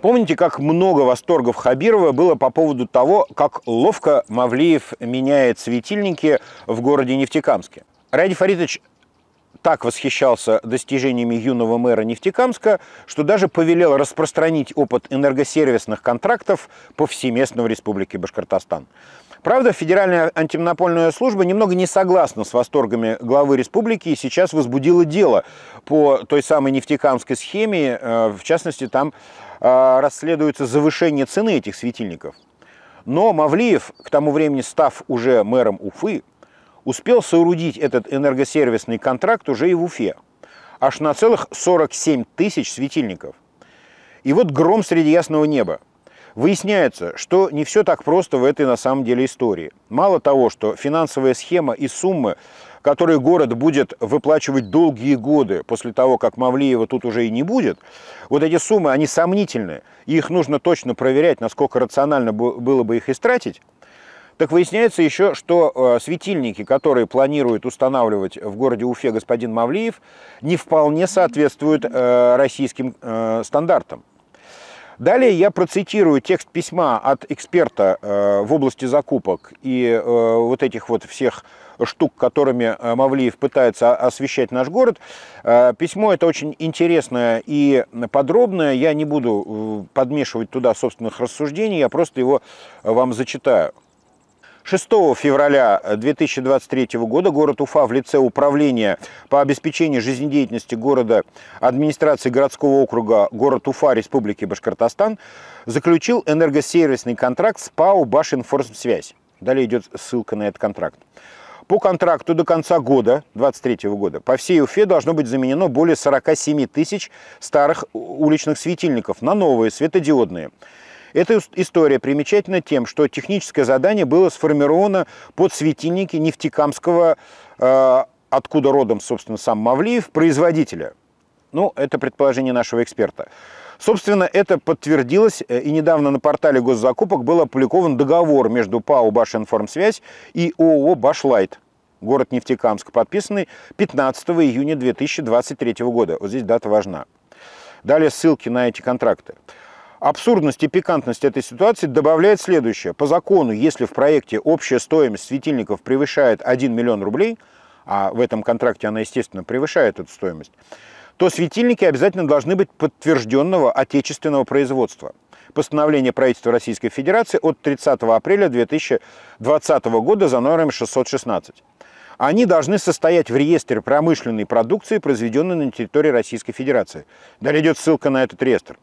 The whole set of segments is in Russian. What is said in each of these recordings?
Помните, как много восторгов Хабирова было по поводу того, как ловко Мавлиев меняет светильники в городе Нефтекамске? Ради Фаридович так восхищался достижениями юного мэра Нефтекамска, что даже повелел распространить опыт энергосервисных контрактов повсеместно в Республике Башкортостан. Правда, Федеральная антимонопольная служба немного не согласна с восторгами главы республики и сейчас возбудила дело по той самой нефтекамской схеме. Э, в частности, там э, расследуется завышение цены этих светильников. Но Мавлиев, к тому времени став уже мэром Уфы, успел соорудить этот энергосервисный контракт уже и в Уфе. Аж на целых 47 тысяч светильников. И вот гром среди ясного неба. Выясняется, что не все так просто в этой на самом деле истории. Мало того, что финансовая схема и суммы, которые город будет выплачивать долгие годы после того, как Мавлиева тут уже и не будет, вот эти суммы, они сомнительны, и их нужно точно проверять, насколько рационально было бы их истратить. Так выясняется еще, что э, светильники, которые планирует устанавливать в городе Уфе господин Мавлиев, не вполне соответствуют э, российским э, стандартам. Далее я процитирую текст письма от эксперта э, в области закупок и э, вот этих вот всех штук, которыми э, Мавлиев пытается освещать наш город. Письмо это очень интересное и подробное. Я не буду подмешивать туда собственных рассуждений, я просто его вам зачитаю. 6 февраля 2023 э, года город Уфа в лице управления по обеспечению жизнедеятельности города администрации городского округа город Уфа Республики Башкортостан заключил энергосервисный контракт с ПАО «Башинформсвязь». Далее идет ссылка на этот контракт. По контракту до конца года, 2023 года, по всей Уфе должно быть заменено более 47 тысяч старых уличных светильников на новые светодиодные. Эта история примечательна тем, что техническое задание было сформировано под светильники нефтекамского, э, откуда родом, собственно, сам Мавлиев, производителя. Ну, это предположение нашего эксперта. Собственно, это подтвердилось, э, и недавно на портале госзакупок был опубликован договор между ПАО «Башинформсвязь» и ООО «Башлайт», город Нефтекамск, подписанный 15 июня 2023 года. Вот здесь дата важна. Далее ссылки на эти контракты. Абсурдность и пикантность этой ситуации добавляет следующее. По закону, если в проекте общая стоимость светильников превышает 1 миллион рублей, а в этом контракте она, естественно, превышает эту стоимость, то светильники обязательно должны быть подтвержденного отечественного производства. Постановление правительства Российской Федерации от 30 апреля 2020 года за номером 616. Они должны состоять в реестре промышленной продукции, произведенной на территории Российской Федерации. Далее идет ссылка на этот реестр.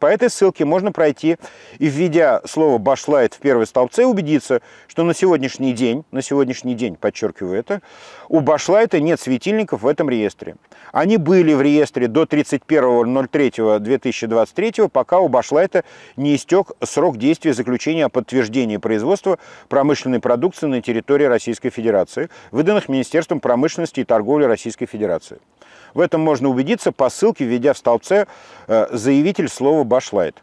По этой ссылке можно пройти и, введя слово «башлайт» в первой столбце, убедиться, что на сегодняшний день, на сегодняшний день, подчеркиваю это, у башлайта нет светильников в этом реестре. Они были в реестре до 31.03.2023, пока у башлайта не истек срок действия заключения о подтверждении производства промышленной продукции на территории Российской Федерации, выданных Министерством промышленности и торговли Российской Федерации. В этом можно убедиться по ссылке, введя в столбце э, заявитель слова «башлайт».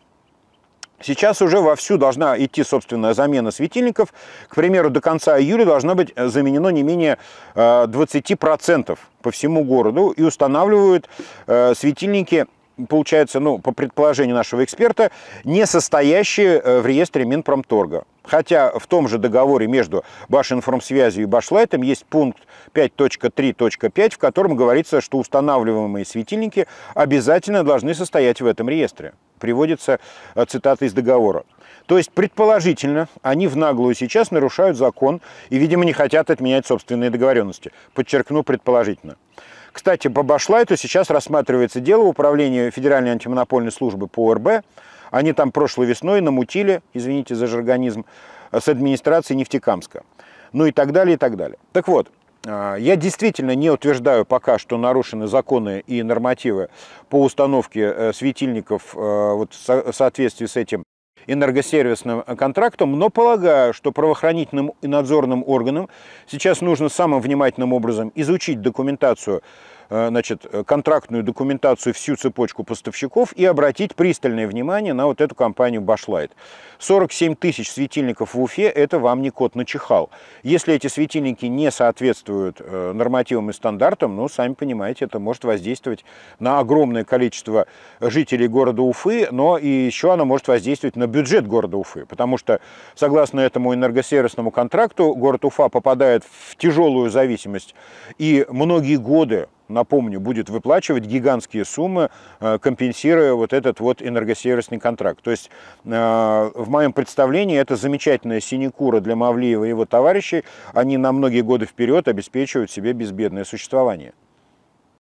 Сейчас уже вовсю должна идти, собственно, замена светильников. К примеру, до конца июля должно быть э, заменено не менее 20% э, по всему городу. И устанавливают светильники получается, ну, по предположению нашего эксперта, не состоящие э, в реестре Минпромторга. Хотя в том же договоре между Башинформсвязью и Башлайтом есть пункт 5.3.5, в котором говорится, что устанавливаемые светильники обязательно должны состоять в этом реестре. Приводится э, цитата из договора. То есть, предположительно, они в наглую сейчас нарушают закон и, видимо, не хотят отменять собственные договоренности. Подчеркну, предположительно. Кстати, по Башлайту сейчас рассматривается дело в управлении Федеральной антимонопольной службы по РБ. Они там прошлой весной намутили, извините за жаргонизм, э, с администрацией Нефтекамска. Ну и так далее, и так далее. Так вот, э, я действительно не утверждаю пока, что нарушены законы и нормативы по установке э, светильников вот, в соответствии с этим энергосервисным контрактом, но полагаю, что правоохранительным и надзорным органам сейчас нужно самым внимательным образом изучить документацию Э, значит, э, контрактную документацию всю цепочку поставщиков и обратить пристальное внимание на вот эту компанию Башлайт. 47 тысяч светильников в Уфе – это вам не кот начихал. Если эти светильники не соответствуют э, нормативам и стандартам, ну, сами понимаете, это может воздействовать на огромное количество жителей города Уфы, но и еще она может воздействовать на бюджет города Уфы, потому что, согласно этому энергосервисному контракту, город Уфа попадает в тяжелую зависимость, и многие годы напомню, будет выплачивать гигантские суммы, э, компенсируя вот этот вот энергосервисный контракт. То есть э, в моем представлении это замечательная синекура для Мавлиева и его товарищей. Они на многие годы вперед обеспечивают себе безбедное существование.